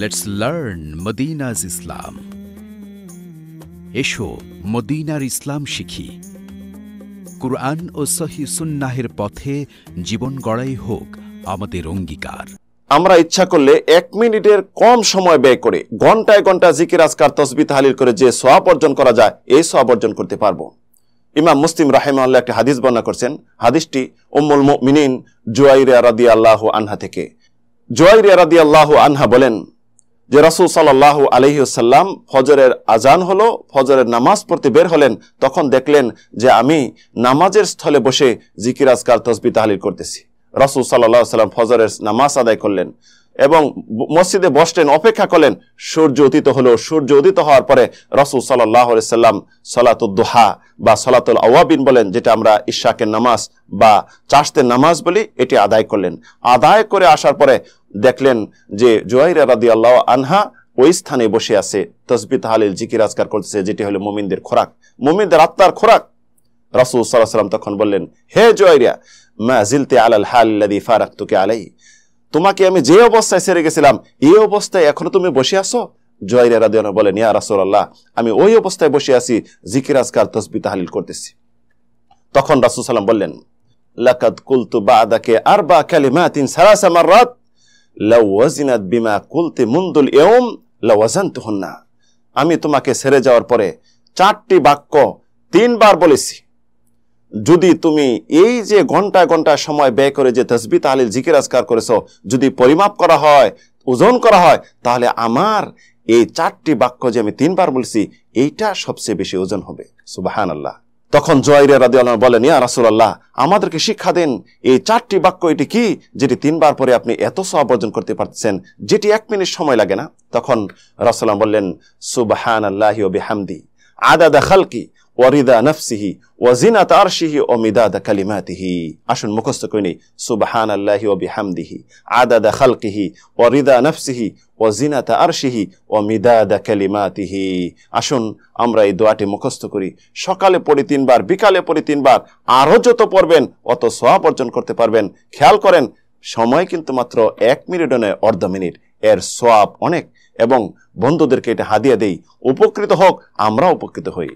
let's learn মদিনাজ ইসলাম এসো মদিনার ইসলাম শিখি কুরআন ও সহি সুন্নাহের পথে জীবন গড়াই হোক আমাদের অঙ্গীকার আমরা ইচ্ছা করলে এক মিনিটের কম সময় ব্যয় করে ঘন্টায় ঘন্টা জিকির আজকার তসবি তাহালিল করে যে সোয়াব অর্জন করা যায় এই সোয়াব অর্জন করতে পারবো ইমাম মুসলিম রাহেম আল্লাহ একটি হাদিস বর্ণনা করছেন হাদিসটি উম্মুল মিনিন জুয়াইরা রাদি আল্লাহ আনহা থেকে জোয়াইরিয়া রাদি আল্লাহ আনহা বলেন যে রাসুল সাল্লাহ আলহিউসাল্লাম ফজরের আজান হলো ফজরের নামাজ পড়তে বের হলেন তখন দেখলেন যে আমি নামাজের স্থলে বসে জিকির আজকার তসবি তাহালিল করতেছি রাসুল সাল্লাহ সাল্লাম ফজরের নামাজ আদায় করলেন এবং মসজিদে বসলেন অপেক্ষা করলেন সূর্য উদিত হলো সূর্য উদিত হওয়ার পরে রসুল সাল্লাহ সাল্লাম সলাতুদ্দোহা বা সলাতুল আওয়াবিন বলেন যেটা আমরা ইশাকের নামাজ বা চাষতে নামাজ বলি এটি আদায় করলেন আদায় করে আসার পরে দেখলেন যে জোয়াইরা রাদি আল্লাহ আনহা ওই স্থানে বসে আছে তসবি হালিল জিকির আজকার করতেছে যেটি হলো মোমিনদের খোরাক মোমিনদের আত্মার খোরাক রাসুল সাল্লাহ তখন বললেন হে জোয়াইরিয়া মা জিলতে আলাল হাল্লাদি ফারাক তোকে আলাই তোমাকে আমি যে অবস্থায় সেরে গেছিলাম এই অবস্থায় এখনো তুমি বসে আছো জয়রা রাদিয়ানা বলেন ইয়া রাসুল আল্লাহ আমি ওই অবস্থায় বসে আছি জিকির আজকার তসবি হালিল করতেছি তখন রাসুল সাল্লাম বললেন লাকাত কুলতু বাদাকে আর বা সারা সারাসামার রাত লাউজিনাত বিমা কুলতে মুন্দুল এম লাউজান্ত না আমি তোমাকে সেরে যাওয়ার পরে চারটি বাক্য তিনবার বলেছি যদি তুমি এই যে ঘন্টা ঘন্টা সময় ব্যয় করে যে তসবি তাহলিল জিকির আজকার করেছো যদি পরিমাপ করা হয় ওজন করা হয় তাহলে আমার এই চারটি বাক্য যে আমি তিনবার বলছি এইটা সবচেয়ে বেশি ওজন হবে সুবাহান আল্লাহ তখন জয়রে রাদি আল্লাহ বলেন ইয়া রাসুল্লাহ আমাদেরকে শিক্ষা দেন এই চারটি বাক্য এটি কি যেটি তিনবার পরে আপনি এত সব অর্জন করতে পারতেছেন যেটি এক মিনিট সময় লাগে না তখন রাসুল্লাহ বললেন সুবাহান আল্লাহ হামদি আদা দা খালকি ওয়ারিদা নফসিহি ওয়াজিনা তারশিহি ও মিদাদ কালিমাতিহি আসুন মুখস্থ করে নেই সুবাহান আল্লাহি ও বিহামদিহি আদাদা খালকিহি ওয়ারিদা নফসিহি ওয়াজিনা তারশিহি ও মিদাদ কালিমাতিহি আসুন আমরা এই দোয়াটি মুখস্থ করি সকালে পড়ি তিনবার বিকালে পড়ি তিনবার আরও যত পড়বেন অত সোয়াব অর্জন করতে পারবেন খেয়াল করেন সময় কিন্তু মাত্র এক মিনিট নয় অর্ধ মিনিট এর সোয়াব অনেক এবং বন্ধুদেরকে এটা হাদিয়া দেই উপকৃত হোক আমরা উপকৃত হই